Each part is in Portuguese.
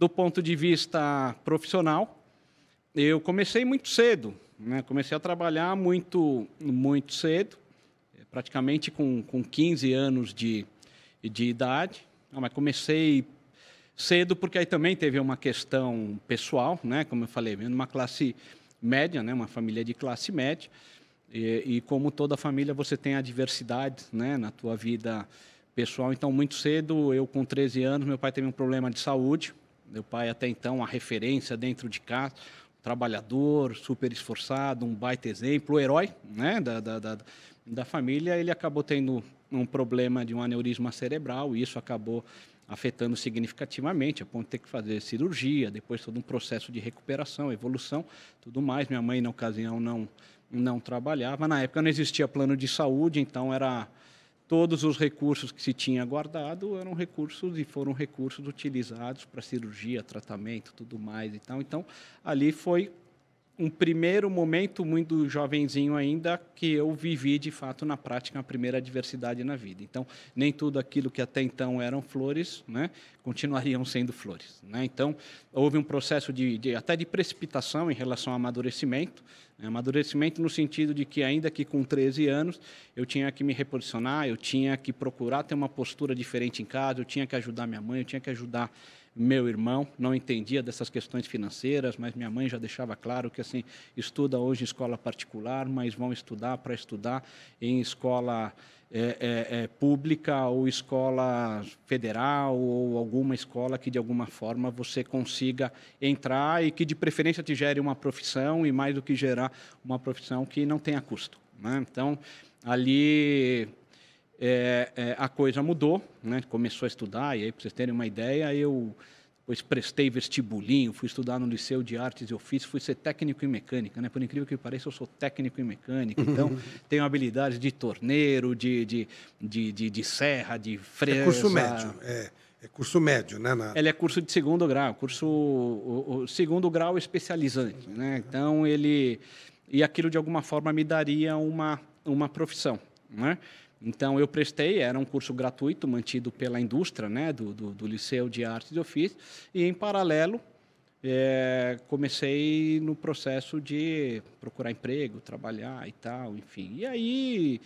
do ponto de vista profissional, eu comecei muito cedo, né? comecei a trabalhar muito, muito cedo, praticamente com, com 15 anos de, de idade, não, ah, mas comecei cedo porque aí também teve uma questão pessoal, né? como eu falei, numa classe média, né? uma família de classe média, e, e, como toda família você tem a diversidade né? na tua vida pessoal, então muito cedo, eu com 13 anos, meu pai teve um problema de saúde, meu pai, até então, a referência dentro de casa, trabalhador, super esforçado, um baita exemplo, o herói né, da, da, da, da família. Ele acabou tendo um problema de um aneurisma cerebral e isso acabou afetando significativamente, a ponto de ter que fazer cirurgia, depois todo um processo de recuperação, evolução, tudo mais. Minha mãe, na ocasião, não, não trabalhava. Na época não existia plano de saúde, então era todos os recursos que se tinha guardado eram recursos e foram recursos utilizados para cirurgia, tratamento, tudo mais e tal. Então, ali foi um primeiro momento muito jovenzinho ainda que eu vivi de fato na prática a primeira adversidade na vida. Então, nem tudo aquilo que até então eram flores, né, continuariam sendo flores, né? Então, houve um processo de, de até de precipitação em relação ao amadurecimento, né? amadurecimento no sentido de que ainda que com 13 anos, eu tinha que me reposicionar, eu tinha que procurar ter uma postura diferente em casa, eu tinha que ajudar minha mãe, eu tinha que ajudar meu irmão não entendia dessas questões financeiras, mas minha mãe já deixava claro que assim estuda hoje em escola particular, mas vão estudar para estudar em escola é, é, é, pública ou escola federal ou alguma escola que de alguma forma você consiga entrar e que de preferência te gere uma profissão e mais do que gerar uma profissão que não tenha custo. Né? Então ali é, é, a coisa mudou, né? começou a estudar, e aí, para vocês terem uma ideia, eu depois prestei vestibulinho, fui estudar no Liceu de Artes e Ofícios, fui ser técnico em mecânica, né? Por incrível que pareça, eu sou técnico em mecânica, então uhum. tenho habilidades de torneiro, de, de, de, de, de serra, de é fresa... É curso médio, é... É curso médio, né? Na... Ele é curso de segundo grau, curso o, o segundo grau especializante, né? Então ele e aquilo de alguma forma me daria uma uma profissão, né? Então eu prestei, era um curso gratuito mantido pela indústria, né, do, do, do Liceu de Artes e Ofícios, e em paralelo é, comecei no processo de procurar emprego, trabalhar e tal, enfim. E aí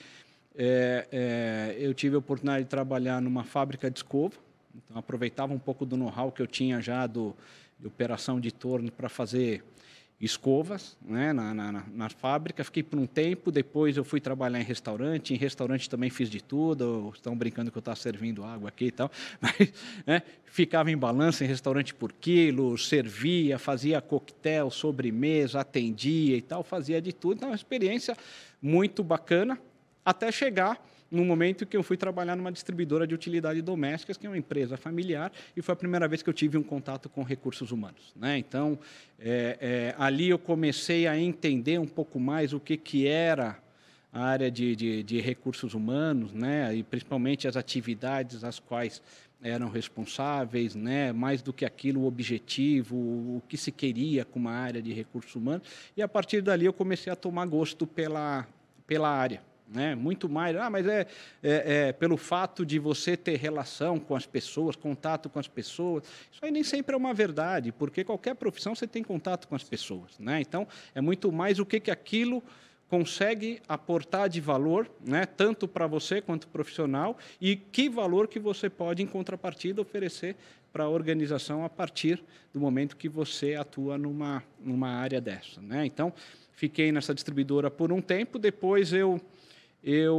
é, é, eu tive a oportunidade de trabalhar numa fábrica de escova, então aproveitava um pouco do know-how que eu tinha já do, de operação de torno para fazer escovas né, na, na, na, fábrica. Fiquei por um tempo, depois eu fui trabalhar em restaurante. Em restaurante também fiz de tudo. Estão brincando que eu estava servindo água aqui e tal. Mas né, ficava em balança em restaurante por quilo, servia, fazia coquetel, sobremesa, atendia e tal. Fazia de tudo. Então, uma experiência muito bacana até chegar no momento que eu fui trabalhar numa distribuidora de utilidades domésticas, que é uma empresa familiar, e foi a primeira vez que eu tive um contato com recursos humanos. Né? Então, é, é, ali eu comecei a entender um pouco mais o que, que era a área de, de, de recursos humanos, né? e principalmente as atividades às quais eram responsáveis, né? mais do que aquilo, o objetivo, o que se queria com uma área de recursos humanos. E a partir dali eu comecei a tomar gosto pela, pela área. Né? Muito mais. Ah, mas é, é, é, pelo fato de você ter relação com as pessoas, contato com as pessoas. Isso aí nem sempre é uma verdade, porque qualquer profissão você tem contato com as pessoas, né? Então é muito mais o que que aquilo consegue aportar de valor, né? Tanto para você quanto profissional e que valor que você pode em contrapartida oferecer para a organização a partir do momento que você atua numa numa área dessa, né? Então fiquei nessa distribuidora por um tempo, depois eu eu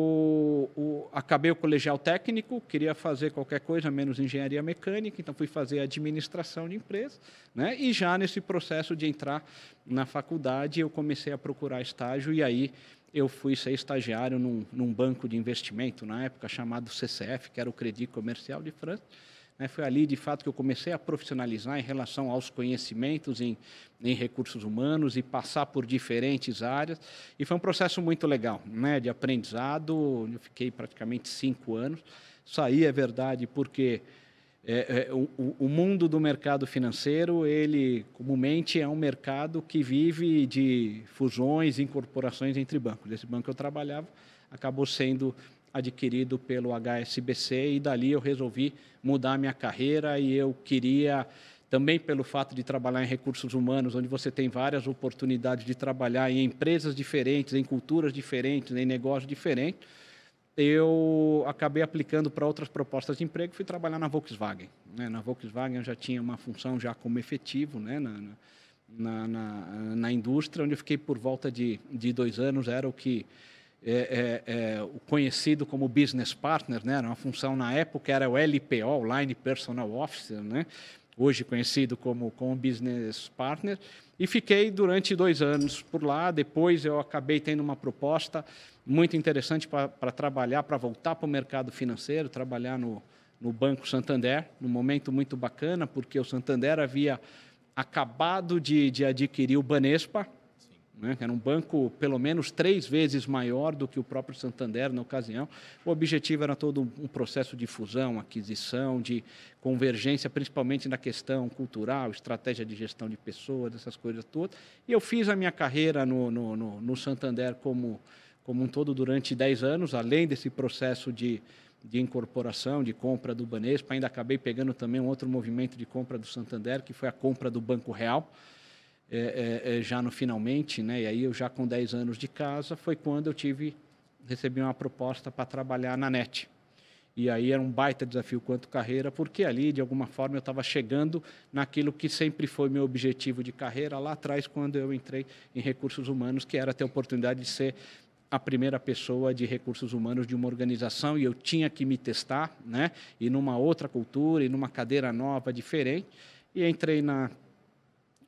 o, acabei o colegial técnico, queria fazer qualquer coisa menos engenharia mecânica, então fui fazer administração de empresas, né? E já nesse processo de entrar na faculdade, eu comecei a procurar estágio e aí eu fui ser estagiário num, num banco de investimento na época chamado CCF, que era o Credit Comercial de França. Né, foi ali, de fato, que eu comecei a profissionalizar em relação aos conhecimentos em, em recursos humanos e passar por diferentes áreas. E foi um processo muito legal, né? de aprendizado. Eu fiquei praticamente cinco anos. Saí, é verdade, porque é, é, o, o, mundo do mercado financeiro, ele comumente é um mercado que vive de fusões incorporações entre bancos. Esse banco que eu trabalhava acabou sendo adquirido pelo HSBC e dali eu resolvi mudar a minha carreira e eu queria também pelo fato de trabalhar em recursos humanos, onde você tem várias oportunidades de trabalhar em empresas diferentes, em culturas diferentes, em negócios diferentes, eu acabei aplicando para outras propostas de emprego e fui trabalhar na Volkswagen. Né? Na Volkswagen eu já tinha uma função já como efetivo né? na, na, na, na indústria, onde eu fiquei por volta de, de dois anos, era o que é, é, é, conhecido como business partner, né? Era uma função na época era o LPO, Line Personal Officer, né? Hoje conhecido como, como business partner. E fiquei durante dois anos por lá. Depois eu acabei tendo uma proposta muito interessante para trabalhar, para voltar para o mercado financeiro, trabalhar no, no Banco Santander, num momento muito bacana, porque o Santander havia acabado de, de adquirir o Banespa, né, era um banco pelo menos três vezes maior do que o próprio Santander na ocasião. O objetivo era todo um processo de fusão, aquisição, de convergência, principalmente na questão cultural, estratégia de gestão de pessoas, essas coisas todas. E eu fiz a minha carreira no, no, no, no Santander como, como um todo durante dez anos, além desse processo de de incorporação, de compra do Banespa, ainda acabei pegando também um outro movimento de compra do Santander, que foi a compra do Banco Real, é, é, é, já no finalmente, né? E aí eu já com 10 anos de casa foi quando eu tive recebi uma proposta para trabalhar na NET. E aí era um baita desafio quanto carreira, porque ali de alguma forma eu estava chegando naquilo que sempre foi meu objetivo de carreira lá atrás quando eu entrei em recursos humanos, que era ter a oportunidade de ser a primeira pessoa de recursos humanos de uma organização e eu tinha que me testar, né? E numa outra cultura e numa cadeira nova, diferente. E entrei na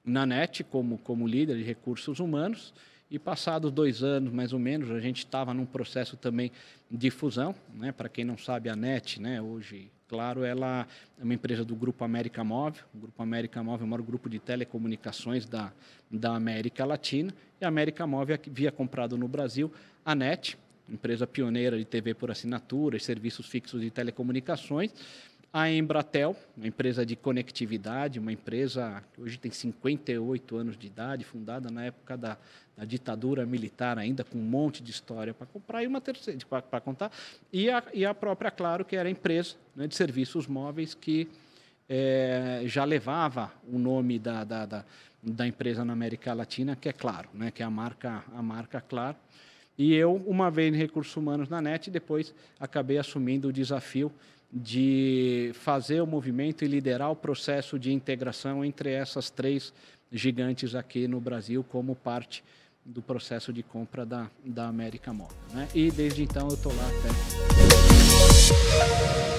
na NET como, como líder de recursos humanos. E passados dois anos, mais ou menos, a gente estava num processo também de fusão. Né? Para quem não sabe, a NET, né? hoje, claro, ela é uma empresa do Grupo América Móvel. O Grupo América Móvel é o maior grupo de telecomunicações da, da América Latina. E a América Móvel é havia comprado no Brasil a NET, empresa pioneira de TV por assinatura e serviços fixos de telecomunicações a Embratel, uma empresa de conectividade, uma empresa que hoje tem 58 anos de idade, fundada na época da, da ditadura militar ainda, com um monte de história para comprar e uma terceira para contar, e a, e a própria Claro, que era a empresa né, de serviços móveis que é, já levava o nome da, da, da, da, empresa na América Latina, que é Claro, né, que é a marca, a marca Claro. E eu, uma vez em Recursos Humanos na NET, depois acabei assumindo o desafio de fazer o movimento e liderar o processo de integração entre essas três gigantes aqui no Brasil como parte do processo de compra da, da América Móvel. Né? E desde então eu estou lá até.